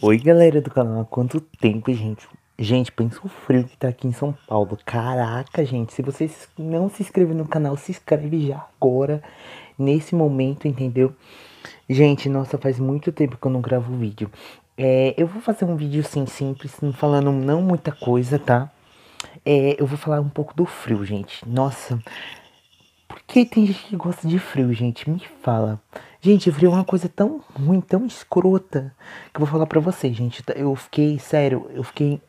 Oi galera do canal, há quanto tempo, gente? Gente, pensa o frio que tá aqui em São Paulo. Caraca, gente, se vocês não se inscreverem no canal, se inscreve já agora, nesse momento, entendeu? Gente, nossa, faz muito tempo que eu não gravo vídeo. É, eu vou fazer um vídeo assim, simples, falando não muita coisa, tá? É, eu vou falar um pouco do frio, gente. Nossa, por que tem gente que gosta de frio, gente? Me fala. Gente, eu é uma coisa tão ruim, tão escrota, que eu vou falar pra vocês, gente. Eu fiquei, sério, eu fiquei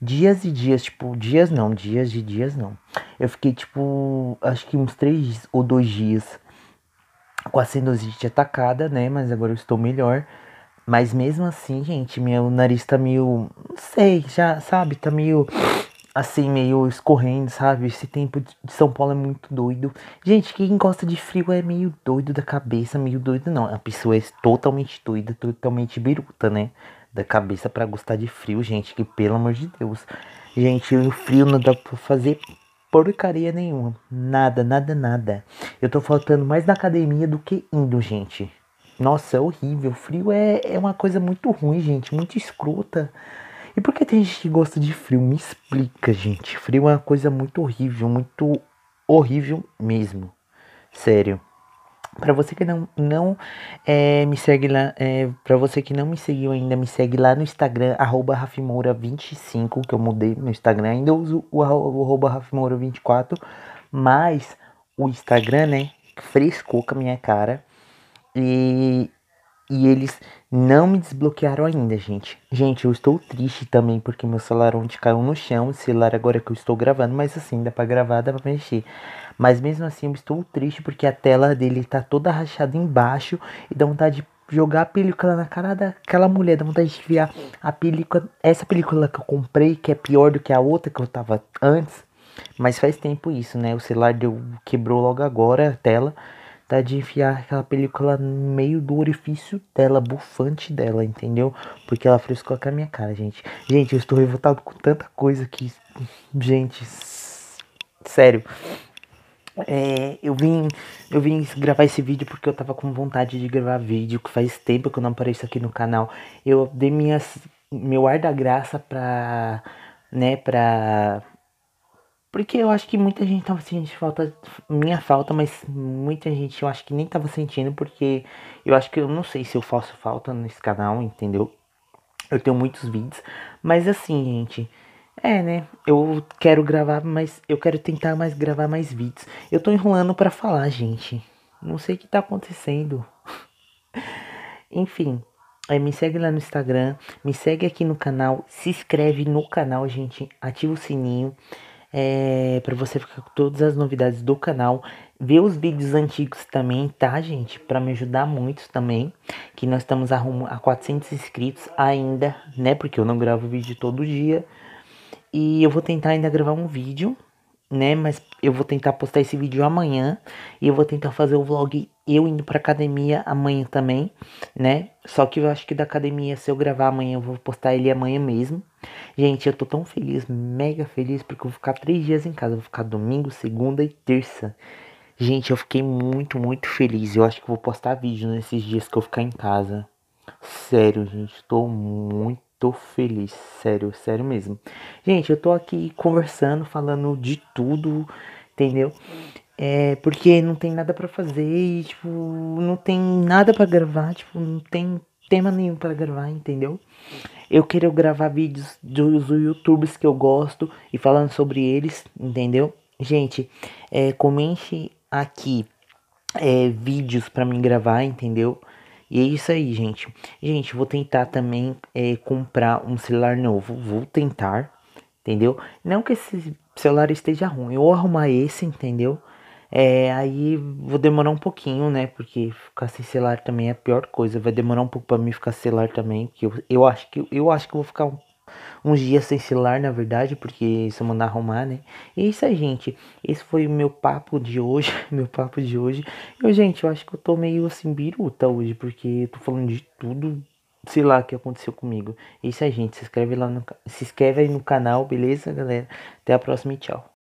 dias e dias, tipo, dias não, dias de dias não. Eu fiquei, tipo, acho que uns três ou dois dias com a sinusite atacada, né? Mas agora eu estou melhor. Mas mesmo assim, gente, meu nariz tá meio. Não sei, já, sabe? Tá meio assim, meio escorrendo, sabe? Esse tempo de São Paulo é muito doido. Gente, quem gosta de frio é meio doido da cabeça, meio doido não. A pessoa é totalmente doida, totalmente biruta, né? Da cabeça para gostar de frio, gente, que pelo amor de Deus. Gente, o frio não dá pra fazer porcaria nenhuma. Nada, nada, nada. Eu tô faltando mais na academia do que indo, gente. Nossa, é horrível. Frio é, é uma coisa muito ruim, gente. Muito escrota. E por que tem gente que gosta de frio? Me explica, gente. Frio é uma coisa muito horrível, muito horrível mesmo. Sério. Para você que não, não é, me segue lá, é, para você que não me seguiu ainda, me segue lá no Instagram, arroba Rafimoura25, que eu mudei no Instagram, ainda uso o arroba Rafimoura24, mas o Instagram, né, frescou com a minha cara. E e eles não me desbloquearam ainda, gente. Gente, eu estou triste também porque meu celular onde caiu no chão. O celular agora que eu estou gravando, mas assim, dá pra gravar, dá pra mexer. Mas mesmo assim, eu estou triste porque a tela dele tá toda rachada embaixo e dá vontade de jogar a película na cara daquela mulher. Dá vontade de desviar a película. Essa película que eu comprei, que é pior do que a outra que eu tava antes. Mas faz tempo isso, né? O celular deu, quebrou logo agora a tela dá de enfiar aquela película no meio do orifício dela, bufante dela, entendeu? Porque ela frescou com a minha cara, gente. Gente, eu estou revoltado com tanta coisa que. Gente, sério. É, eu vim eu vim gravar esse vídeo porque eu tava com vontade de gravar vídeo, que faz tempo que eu não apareço aqui no canal. Eu dei minhas, meu ar da graça pra, né, pra porque eu acho que muita gente tava sentindo falta, minha falta, mas muita gente eu acho que nem tava sentindo, porque eu acho que eu não sei se eu faço falta nesse canal, entendeu? Eu tenho muitos vídeos, mas assim, gente, é, né? Eu quero gravar, mas eu quero tentar mais gravar mais vídeos. Eu tô enrolando para falar, gente. Não sei o que tá acontecendo. Enfim, é, me segue lá no Instagram, me segue aqui no canal, se inscreve no canal, gente, ativa o sininho é, para você ficar com todas as novidades do canal, ver os vídeos antigos também, tá, gente? Para me ajudar muito também, que nós estamos a rumo a 400 inscritos ainda, né? Porque eu não gravo vídeo todo dia. E eu vou tentar ainda gravar um vídeo né? Mas eu vou tentar postar esse vídeo amanhã e eu vou tentar fazer o vlog eu indo pra academia amanhã também, né? Só que eu acho que da academia, se eu gravar amanhã, eu vou postar ele amanhã mesmo. Gente, eu tô tão feliz, mega feliz, porque eu vou ficar três dias em casa. Eu vou ficar domingo, segunda e terça. Gente, eu fiquei muito, muito feliz. Eu acho que vou postar vídeo nesses dias que eu ficar em casa. Sério, gente, tô muito tô feliz, sério, sério mesmo. Gente, eu tô aqui conversando, falando de tudo, entendeu? É porque não tem nada para fazer e, tipo, não tem nada para gravar, tipo, não tem tema nenhum para gravar, entendeu? Eu quero gravar vídeos dos youtubers que eu gosto e falando sobre eles, entendeu? Gente, é, comente aqui é, vídeos para mim gravar, entendeu? E é isso aí, gente. Gente, vou tentar também é, comprar um celular novo. Vou tentar, entendeu? Não que esse celular esteja ruim. Eu arrumar esse, entendeu? É, aí vou demorar um pouquinho, né? Porque ficar sem celular também é a pior coisa. Vai demorar um pouco para mim ficar sem celular também. Que eu, eu acho que eu acho que vou ficar uns dias sem celular, na verdade, porque se mandar arrumar, né? E é isso aí, gente. Esse foi o meu papo de hoje, meu papo de hoje. Eu, gente, eu acho que eu tô meio assim biruta hoje, porque tô falando de tudo, sei lá, que aconteceu comigo. É isso aí, gente. Se inscreve lá no, se inscreve aí no canal, beleza, galera? Até a próxima e tchau.